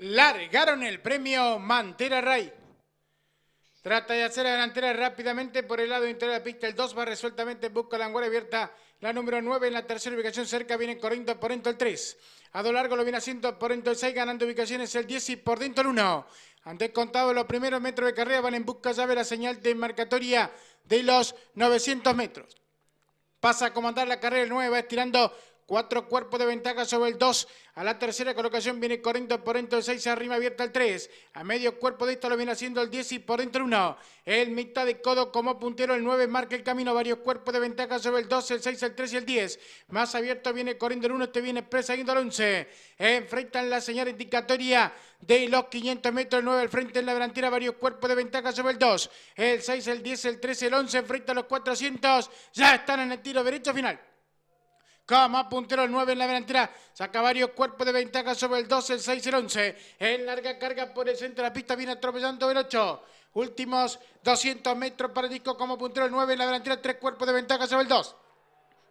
largaron el premio Mantera Ray. Trata de hacer la delantera rápidamente por el lado interior de la pista. El 2 va resueltamente, busca la anguera abierta. La número 9 en la tercera ubicación cerca viene corriendo por dentro el 3. A lo largo lo viene haciendo por dentro el 6, ganando ubicaciones el 10 y por dentro el 1. Antes contado los primeros metros de carrera, van en busca, ya la señal de marcatoria de los 900 metros. Pasa a comandar la carrera el 9, va estirando Cuatro cuerpos de ventaja sobre el 2. A la tercera colocación viene corriendo por dentro el 6, arriba abierta el 3. A medio cuerpo de esto lo viene haciendo el 10 y por dentro 1. El mitad de codo como puntero el 9, marca el camino. Varios cuerpos de ventaja sobre el 2, el 6, el 3 y el 10. Más abierto viene corriendo el 1, este viene yendo el 11. Enfrentan la señal indicatoria de los 500 metros, el 9 al frente en la delantera. Varios cuerpos de ventaja sobre el 2. El 6, el 10, el 13, el 11, enfrenta los 400. Ya están en el tiro derecho final más puntero el 9 en la delantera. Saca varios cuerpos de ventaja sobre el 2, el 6, el 11. En larga carga por el centro de la pista viene atropellando el 8. Últimos 200 metros para Disco como puntero el 9 en la delantera. Tres cuerpos de ventaja sobre el 2.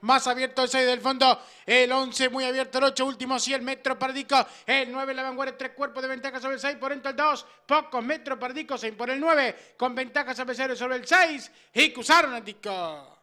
Más abierto el 6 del fondo, el 11 muy abierto el 8, Último 100 metros para Dico, el 9 la vanguardia, tres cuerpos de ventaja sobre el 6, por dentro el 2, pocos metros para Dico, se impone el 9, con ventaja sobre el 0 sobre el 6, y cruzaron a Dico.